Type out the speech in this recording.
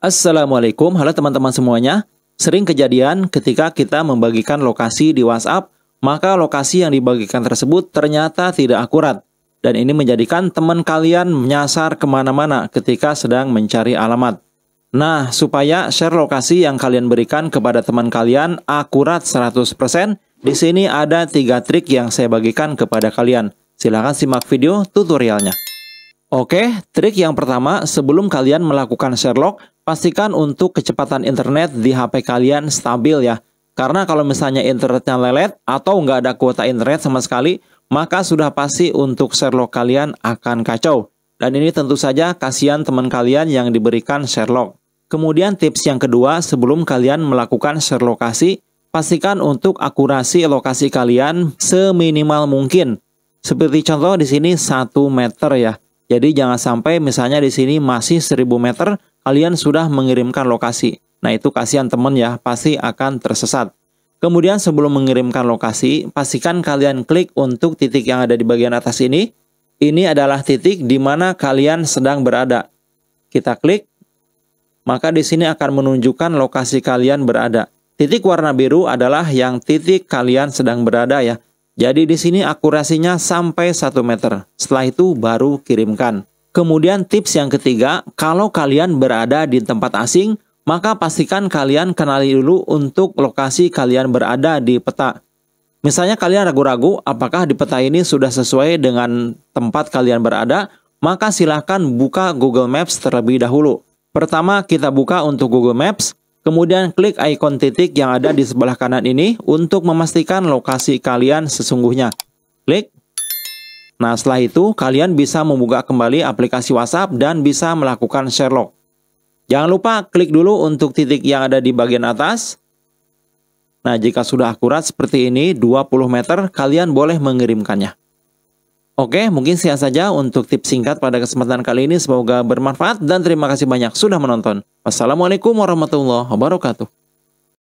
Assalamualaikum, halo teman-teman semuanya. Sering kejadian ketika kita membagikan lokasi di WhatsApp, maka lokasi yang dibagikan tersebut ternyata tidak akurat. Dan ini menjadikan teman kalian menyasar kemana-mana ketika sedang mencari alamat. Nah, supaya share lokasi yang kalian berikan kepada teman kalian akurat 100%, di sini ada tiga trik yang saya bagikan kepada kalian. Silahkan simak video tutorialnya. Oke, trik yang pertama, sebelum kalian melakukan share Sherlock, Pastikan untuk kecepatan internet di HP kalian stabil ya. Karena kalau misalnya internetnya lelet atau nggak ada kuota internet sama sekali, maka sudah pasti untuk Sherlock kalian akan kacau. Dan ini tentu saja kasihan teman kalian yang diberikan Sherlock. Kemudian tips yang kedua, sebelum kalian melakukan Sherlockasi, pastikan untuk akurasi lokasi kalian seminimal mungkin. Seperti contoh di sini 1 meter ya. Jadi jangan sampai misalnya di sini masih 1000 meter, kalian sudah mengirimkan lokasi. Nah, itu kasihan teman ya, pasti akan tersesat. Kemudian sebelum mengirimkan lokasi, pastikan kalian klik untuk titik yang ada di bagian atas ini. Ini adalah titik di mana kalian sedang berada. Kita klik, maka di sini akan menunjukkan lokasi kalian berada. Titik warna biru adalah yang titik kalian sedang berada ya. Jadi di sini akurasinya sampai 1 meter. Setelah itu baru kirimkan. Kemudian tips yang ketiga, kalau kalian berada di tempat asing, maka pastikan kalian kenali dulu untuk lokasi kalian berada di peta. Misalnya kalian ragu-ragu apakah di peta ini sudah sesuai dengan tempat kalian berada, maka silahkan buka Google Maps terlebih dahulu. Pertama, kita buka untuk Google Maps, kemudian klik ikon titik yang ada di sebelah kanan ini untuk memastikan lokasi kalian sesungguhnya. Klik, Nah, setelah itu kalian bisa membuka kembali aplikasi WhatsApp dan bisa melakukan share log. Jangan lupa klik dulu untuk titik yang ada di bagian atas. Nah, jika sudah akurat seperti ini 20 meter, kalian boleh mengirimkannya. Oke, mungkin sekian saja untuk tips singkat pada kesempatan kali ini. Semoga bermanfaat dan terima kasih banyak sudah menonton. Wassalamualaikum warahmatullahi wabarakatuh.